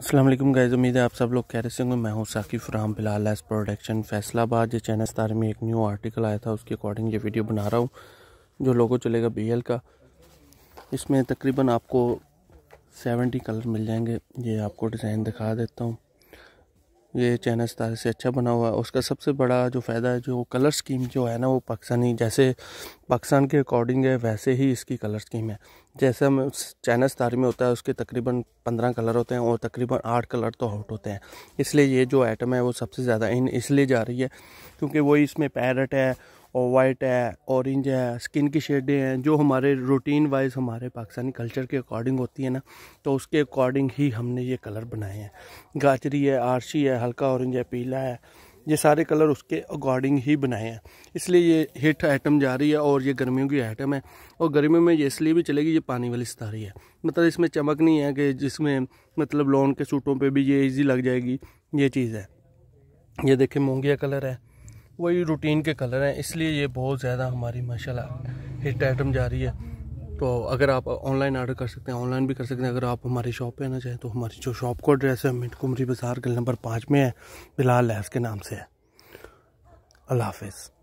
Aslam guys उम्मीद है आप सब लोग कह रहे होंगे मैं हूँ साकी फ्राम फ़िलहाल एस प्रोडक्शन फैसलाबाद ये चैनल स्टार में एक न्यू आर्टिकल आया था उसके अकॉर्डिंग ये वीडियो बना रहा हूँ जो लोगों चलेगा बी एल का इसमें तकरीबन आपको सेवेंटी कलर मिल जाएंगे ये आपको डिज़ाइन दिखा देता हूँ ये चैनल सितारे से अच्छा बना हुआ है उसका सबसे बड़ा जो फ़ायदा है जो कलर स्कीम जो है ना वो पाकिस्तानी जैसे पाकिस्तान के अकॉर्डिंग है वैसे ही इसकी कलर स्कीम है जैसे हम चैनल सितारे में होता है उसके तकरीबन पंद्रह कलर होते हैं और तकरीबन आठ कलर तो आउट होते हैं इसलिए ये जो आइटम है वो सबसे ज़्यादा इन इसलिए जा रही है क्योंकि वही इसमें पैरट है और वाइट है ऑरेंज है स्किन की शेडें हैं जो हमारे रूटीन वाइज हमारे पाकिस्तानी कल्चर के अकॉर्डिंग होती है ना तो उसके अकॉर्डिंग ही हमने ये कलर बनाए हैं गाजरी है आरसी है हल्का ऑरेंज है पीला है ये सारे कलर उसके अकॉर्डिंग ही बनाए हैं इसलिए ये हिट आइटम जा रही है और ये गर्मियों की आइटम है और गर्मियों में ये इसलिए भी चलेगी ये पानी वाली सितारी है मतलब इसमें चमक नहीं है कि जिसमें मतलब लॉन के सूटों पे भी ये इजी लग जाएगी ये चीज़ है ये देखें मोंगिया कलर है वही रूटीन के कलर हैं इसलिए ये बहुत ज़्यादा हमारी माशा हिट आइटम जा रही है तो अगर आप ऑनलाइन ऑर्डर कर सकते हैं ऑनलाइन भी कर सकते हैं अगर आप हमारी शॉप पे आना चाहें तो हमारी जो शॉप का एड्रेस है मिट कुमरी बाजार गली नंबर पाँच में है बिलाल लहस के नाम से है अल्लाह हाफिज़